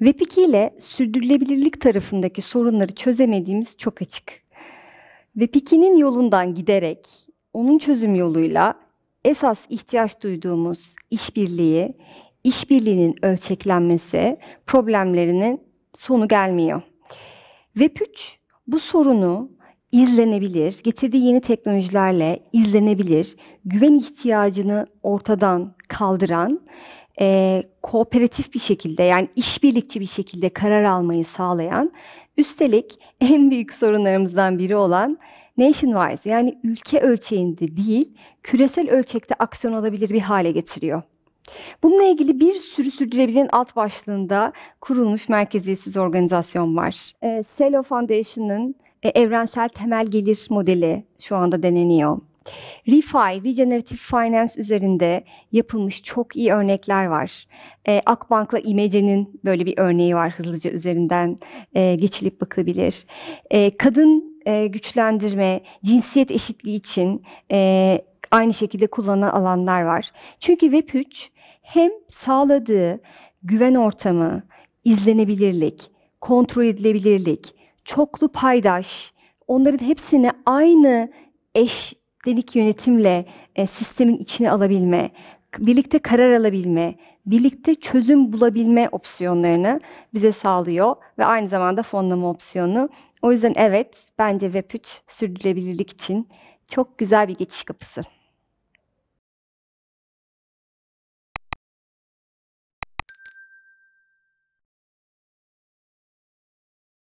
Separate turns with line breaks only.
Web2 ile sürdürülebilirlik tarafındaki sorunları çözemediğimiz çok açık. Web2'nin yolundan giderek onun çözüm yoluyla esas ihtiyaç duyduğumuz işbirliği, işbirliğinin ölçeklenmesi problemlerinin sonu gelmiyor. Web3 bu sorunu izlenebilir, getirdiği yeni teknolojilerle izlenebilir, güven ihtiyacını ortadan kaldıran, e, kooperatif bir şekilde yani işbirlikçi bir şekilde karar almayı sağlayan üstelik en büyük sorunlarımızdan biri olan nationwide yani ülke ölçeğinde değil küresel ölçekte aksiyon alabilir bir hale getiriyor. Bununla ilgili bir sürü sürdürülebilirliğin alt başlığında kurulmuş merkeziyetsiz organizasyon var. E, Selo Foundation'ın e, evrensel temel gelir modeli şu anda deneniyor. ReFi, Regenerative Finance üzerinde yapılmış çok iyi örnekler var. E, Akbank'la İmece'nin böyle bir örneği var hızlıca üzerinden e, geçilip bakılabilir. E, kadın e, güçlendirme, cinsiyet eşitliği için e, aynı şekilde kullanılan alanlar var. Çünkü Web3 hem sağladığı güven ortamı, izlenebilirlik, kontrol edilebilirlik, çoklu paydaş, onların hepsini aynı eş delik yönetimle e, sistemin içine alabilme, birlikte karar alabilme, birlikte çözüm bulabilme opsiyonlarını bize sağlıyor ve aynı zamanda fonlama opsiyonu. O yüzden evet bence Web3 sürdürülebilirlik için çok güzel bir geçiş kapısı.